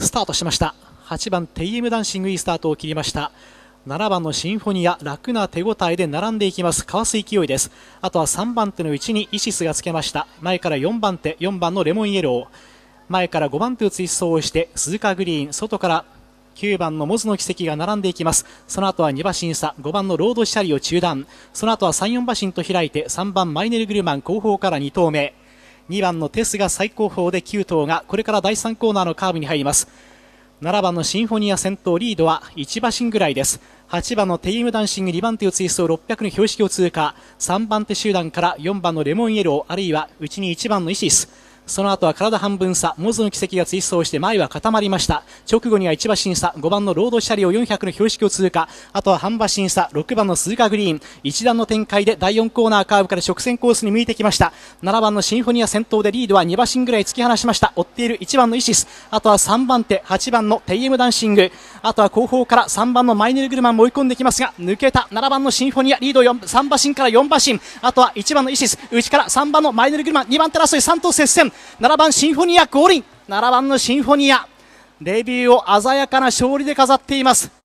スタートしました8番テイエムダンシングいいスタートを切りました7番のシンフォニア楽な手応えで並んでいきますかわす勢いですあとは3番手の位置にイシスがつけました前から4番手4番のレモンイエロー前から5番手を追走をして鈴鹿グリーン外から9番のモズの奇跡が並んでいきますその後は2馬身差5番のロードシャリを中断その後は34馬身と開いて3番マイネル・グルマン後方から2投目2番のテスが最高峰で9頭がこれから第3コーナーのカーブに入ります7番のシンフォニア先頭リードは1馬身ぐらいです8番のテイムダンシング2番手を追走600の標識を通過3番手集団から4番のレモンイエローあるいはうちに1番のイシスその後は体半分差、モズの奇跡が追走して前は固まりました。直後には1馬審査、5番のロード車両400の標識を通過、あとは半馬審査、6番の鈴鹿グリーン、一段の展開で第4コーナーカーブから直線コースに向いてきました。7番のシンフォニア先頭でリードは2馬身ぐらい突き放しました。追っている1番のイシス、あとは3番手、8番のテイエムダンシング、あとは後方から3番のマイネルグルマンも追い込んできますが、抜けた7番のシンフォニア、リード3馬身から4馬身、あとは1番のイシス、内から3番のマイネルグルマン、2番手争い3頭接戦。7番シンフォニア、五輪7番のシンフォニアデビューを鮮やかな勝利で飾っています